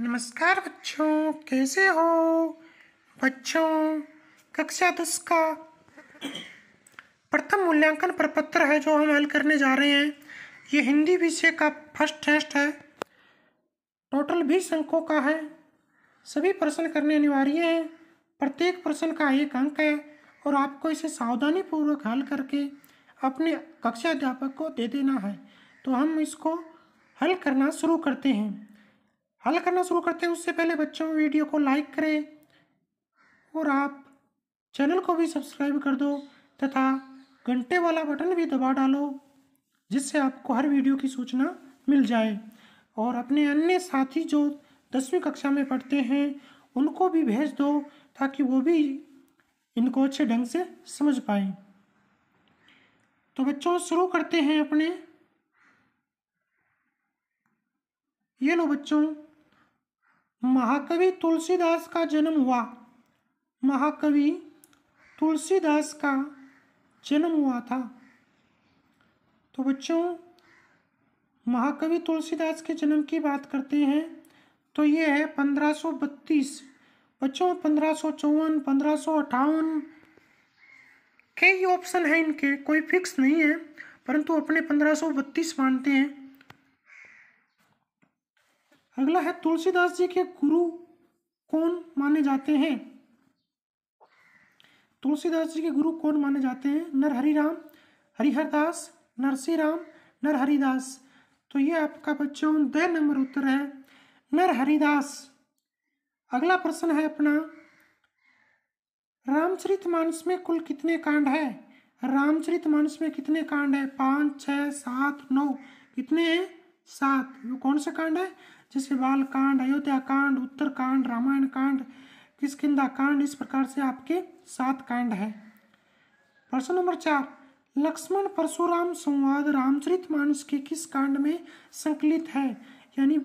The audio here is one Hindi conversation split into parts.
नमस्कार बच्चों कैसे हो बच्चों कक्षा दस का प्रथम मूल्यांकन प्रपत्र है जो हम हल करने जा रहे हैं ये हिंदी विषय का फर्स्ट टेस्ट है टोटल बीस अंकों का है सभी प्रश्न करने अनिवार्य हैं प्रत्येक प्रश्न का एक अंक है और आपको इसे सावधानी पूर्वक हल करके अपने कक्षा अध्यापक को दे देना है तो हम इसको हल करना शुरू करते हैं हल करना शुरू करते हैं उससे पहले बच्चों वीडियो को लाइक करें और आप चैनल को भी सब्सक्राइब कर दो तथा घंटे वाला बटन भी दबा डालो जिससे आपको हर वीडियो की सूचना मिल जाए और अपने अन्य साथी जो दसवीं कक्षा में पढ़ते हैं उनको भी भेज दो ताकि वो भी इनको अच्छे ढंग से समझ पाए तो बच्चों शुरू करते हैं अपने ये लो बच्चों महाकवि तुलसीदास का जन्म हुआ महाकवि तुलसीदास का जन्म हुआ था तो बच्चों महाकवि तुलसीदास के जन्म की बात करते हैं तो ये है बत्तीस बच्चों पंद्रह सौ चौवन पंद्रह सौ अट्ठावन कई ऑप्शन हैं इनके कोई फिक्स नहीं है परंतु अपने पंद्रह सौ बत्तीस मानते हैं अगला है तुलसीदास जी के गुरु कौन माने जाते हैं तुलसीदास जी के गुरु कौन माने जाते हैं नरहरि राम हरिहरदास नरसी राम नरहरिदास तो ये आपका बच्चों दो नंबर उत्तर है नरहरिदास अगला प्रश्न है अपना रामचरित मानस में कुल कितने कांड है रामचरित मानस में कितने कांड है पाँच छ सात नौ कितने हैं सात वो कौन से कांड है जैसे बाल कांड अयोध्या कांड उत्तर कांड रामायण कांड किसकिदा कांड इस प्रकार से आपके सात कांड है प्रश्न नंबर चार लक्ष्मण परशुराम संवाद रामचरित मानस के किस कांड में संकलित है यानी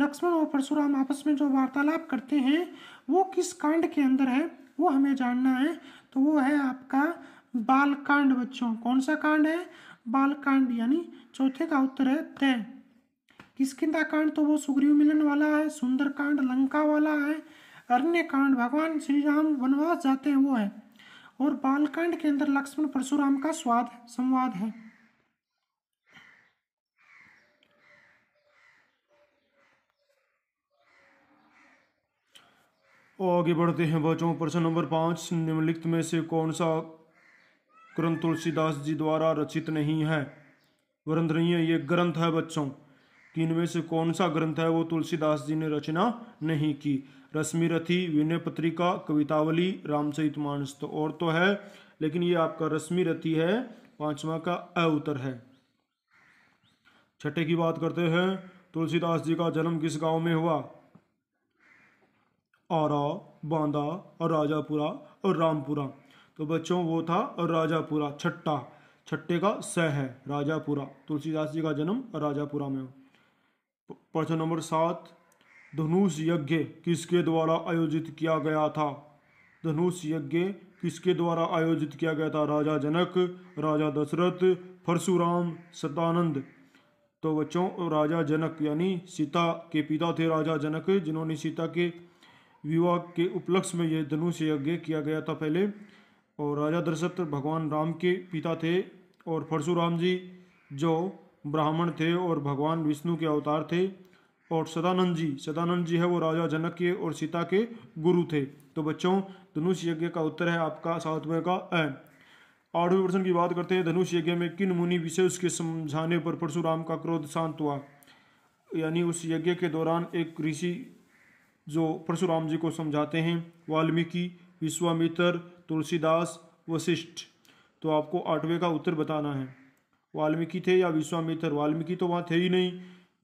लक्ष्मण और परशुराम आपस में जो वार्तालाप करते हैं वो किस कांड के अंदर है वो हमें जानना है तो वो है आपका बाल कांड बच्चों कौन सा कांड है बाल कांड यानी चौथे का उत्तर है तय किसकिदा कांड तो वो सुग्रीव मिलन वाला है सुंदर कांड लंका वाला है अरण्य कांड भगवान श्री राम वनवास जाते हैं वो है और बालकांड के अंदर लक्ष्मण परशुराम का स्वाद संवाद है आगे बढ़ते हैं बच्चों प्रश्न नंबर पांच निम्नलिखित में से कौन सा ग्रंथ तुलसीदास जी द्वारा रचित नहीं है वरंदनीय ये ग्रंथ है बच्चों कि इनमें से कौन सा ग्रंथ है वो तुलसीदास जी ने रचना नहीं की रश्मि रथी विनय पत्रिका कवितावली रामचरित मानस तो और तो है लेकिन ये आपका रश्मि रथी है पांचवा का अ उत्तर है छठे की बात करते हैं तुलसीदास जी का जन्म किस गांव में हुआ आरा बांदा और राजापुरा और रामपुरा तो बच्चों वो था और राजापुरा छट्टा छट्टे का स है राजापुरा तुलसीदास जी का जन्म राजापुरा में हुआ प्रश्न नंबर सात धनुष यज्ञ किसके द्वारा आयोजित किया गया था धनुष यज्ञ किसके द्वारा आयोजित किया गया था राजा जनक राजा दशरथ परशुराम सतानंद तो बच्चों राजा जनक यानी सीता के पिता थे राजा जनक जिन्होंने सीता के विवाह के उपलक्ष्य में यह धनुष यज्ञ किया गया था पहले और राजा दशरथ भगवान राम के पिता थे और परशुराम जी जो ब्राह्मण थे और भगवान विष्णु के अवतार थे और सदानंद जी सदानंद जी है वो राजा जनक के और सीता के गुरु थे तो बच्चों धनुष यज्ञ का उत्तर है आपका सातवें का ए आठवें प्रश्न की बात करते हैं धनुष यज्ञ में किन मुनि विषय उसके समझाने पर परशुराम का क्रोध शांत हुआ यानी उस यज्ञ के दौरान एक ऋषि जो परशुराम जी को समझाते हैं वाल्मीकि विश्वामित्र तुलसीदास वशिष्ठ तो आपको आठवें का उत्तर बताना है वाल्मीकि थे या विश्वामित्र वाल्मीकि तो वहाँ थे ही नहीं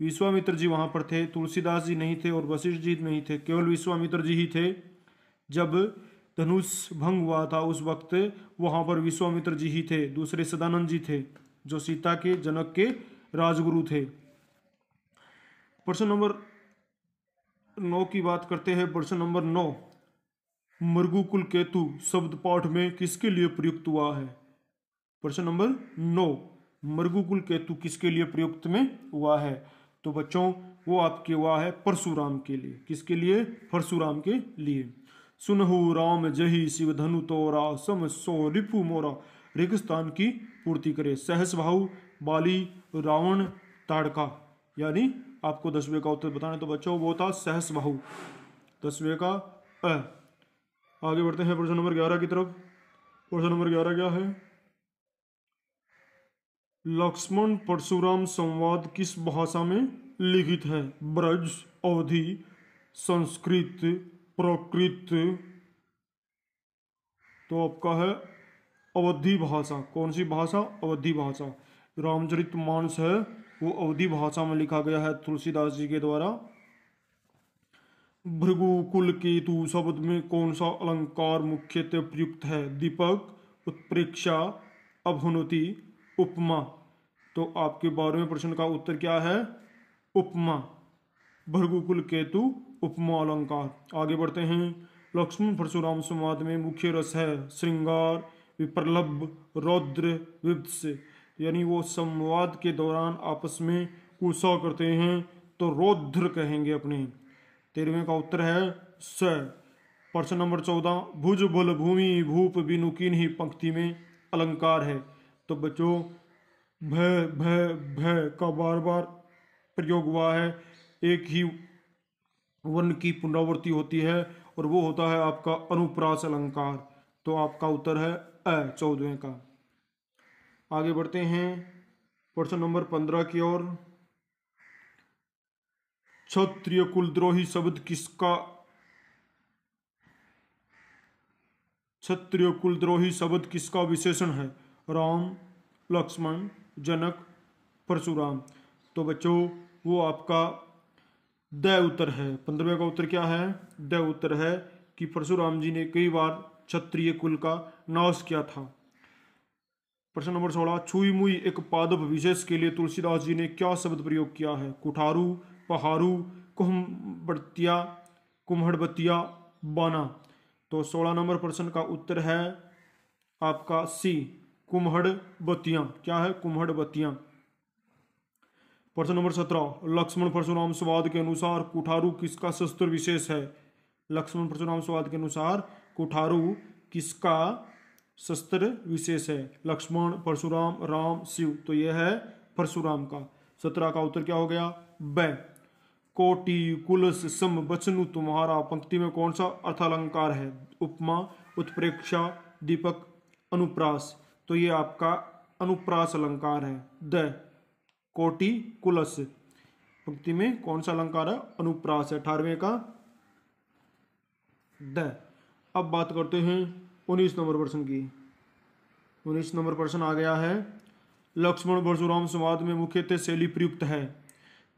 विश्वामित्र जी वहाँ पर थे तुलसीदास जी नहीं थे और वशिष्ठ जी नहीं थे केवल विश्वामित्र जी ही थे जब धनुष भंग हुआ था उस वक्त वहाँ पर विश्वामित्र जी ही थे दूसरे सदानंद जी थे जो सीता के जनक के राजगुरु थे प्रश्न नंबर नौ की बात करते हैं प्रश्न नंबर नौ मृगुकुल केतु शब्द पाठ में किसके लिए प्रयुक्त हुआ है प्रश्न नंबर नौ मृगुकुल केतु किसके लिए प्रयुक्त में हुआ है तो बच्चों वो आपके हुआ है परशुराम के लिए किसके लिए परशुराम के लिए सुनहु राम जही शिव धनु तोरा सम सो रिपु मोरा रेगिस्तान की पूर्ति करे सहस भाऊ बाली रावण ताड़का यानी आपको दसवें का उत्तर बताना तो बच्चों वो था सहस भाऊ दसवें का अ आगे बढ़ते हैं प्रश्न नंबर ग्यारह की तरफ प्रश्न नंबर ग्यारह क्या है लक्ष्मण परशुराम संवाद किस भाषा में लिखित है ब्रज अवधि संस्कृत प्रकृत तो आपका है अवधि भाषा कौन सी भाषा अवधि भाषा रामचरित मानस है वो अवधि भाषा में लिखा गया है तुलसीदास जी के द्वारा भृगुकुल केतु शब्द में कौन सा अलंकार मुख्यतः प्रयुक्त है दीपक उत्प्रेक्षा अभुनति उपमा तो आपके बारहवें प्रश्न का उत्तर क्या है उपमा भर्गुकुल केतु उपमा अलंकार आगे बढ़ते हैं लक्ष्मण परशुराम संवाद में मुख्य रस है श्रृंगार विप्रलभ रौद्र विप्स यानी वो संवाद के दौरान आपस में उत्साह करते हैं तो रौद्र कहेंगे अपने तेरहवें का उत्तर है स प्रश्न नंबर चौदह भुज बल भूमि भूप बिनुकिन ही पंक्ति में अलंकार है तो बच्चों भय भय भय का बार बार प्रयोग हुआ है एक ही वर्ण की पुनरावृत्ति होती है और वो होता है आपका अनुप्रास अलंकार तो आपका उत्तर है अ चौदहवें का आगे बढ़ते हैं प्रश्न नंबर पंद्रह की ओर क्षत्रिय कुलद्रोही शब्द किसका क्षत्रिय कुलद्रोही शब्द किसका विशेषण है राम लक्ष्मण जनक परशुराम तो बच्चों वो आपका द उत्तर है पंद्रहवें का उत्तर क्या है द उत्तर है कि परशुराम जी ने कई बार क्षत्रिय कुल का नाश किया था प्रश्न नंबर सोलह छुई मुई एक पादप विशेष के लिए तुलसीदास जी ने क्या शब्द प्रयोग किया है कुठारू पहाड़ू कुम्हबड़तिया कुम्हड़बतिया बाना तो सोलह नंबर प्रश्न का उत्तर है आपका सी कुम्हड़ बत्तियां क्या है कुम्हड़ बत्तियां प्रश्न नंबर सत्रह लक्ष्मण परशुराम स्वाद के अनुसार कुठारू किसका शस्त्र विशेष है लक्ष्मण परशुराम स्वाद के अनुसार कुठारू किसका शस्त्र विशेष है लक्ष्मण परशुराम राम शिव तो यह है परशुराम का सत्रह का उत्तर क्या हो गया ब कोटि कुलस सम बचनु तुम्हारा पंक्ति में कौन सा अर्थालंकार है उपमा उत्प्रेक्षा दीपक अनुप्रास तो ये आपका अनुप्रास अलंकार है द कोटि कुलस पंक्ति में कौन सा अलंकार है अनुप्रास है अठारहवें का द अब बात करते हैं उन्नीस नंबर प्रश्न की उन्नीस नंबर प्रश्न आ गया है लक्ष्मण परशुराम संवाद में मुख्यतः शैली प्रयुक्त है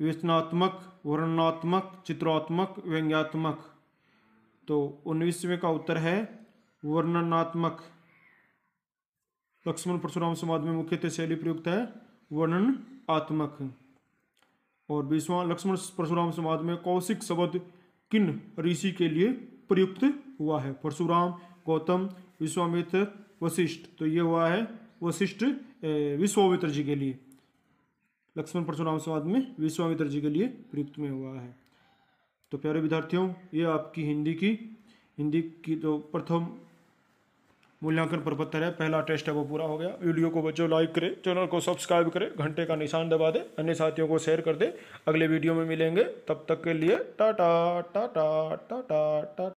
विवेचनात्मक वर्णनात्मक चित्रात्मक व्यंग्यात्मक तो उन्नीसवें का उत्तर है वर्णनात्मक लक्ष्मण परशुराम संवाद में मुख्यतः शैली प्रयुक्त है वर्णन आत्मक और बीसवा लक्ष्मण परशुराम संवाद में कौशिक शब्द किन ऋषि के लिए प्रयुक्त हुआ है परशुराम गौतम विश्वामित्र वशिष्ठ तो ये हुआ है वशिष्ठ विश्वामित्र जी के लिए लक्ष्मण परशुराम संवाद में विश्वामित्र जी के लिए प्रयुक्त में हुआ है तो प्यारे विद्यार्थियों ये आपकी हिंदी की हिंदी की जो तो प्रथम मूल्यांकन प्रपत्र है पहला टेस्ट है वो पूरा हो गया वीडियो को बच्चों लाइक करें चैनल को सब्सक्राइब करें घंटे का निशान दबा दें अन्य साथियों को शेयर कर दें अगले वीडियो में मिलेंगे तब तक के लिए टाटा टाटा टाटा टाटा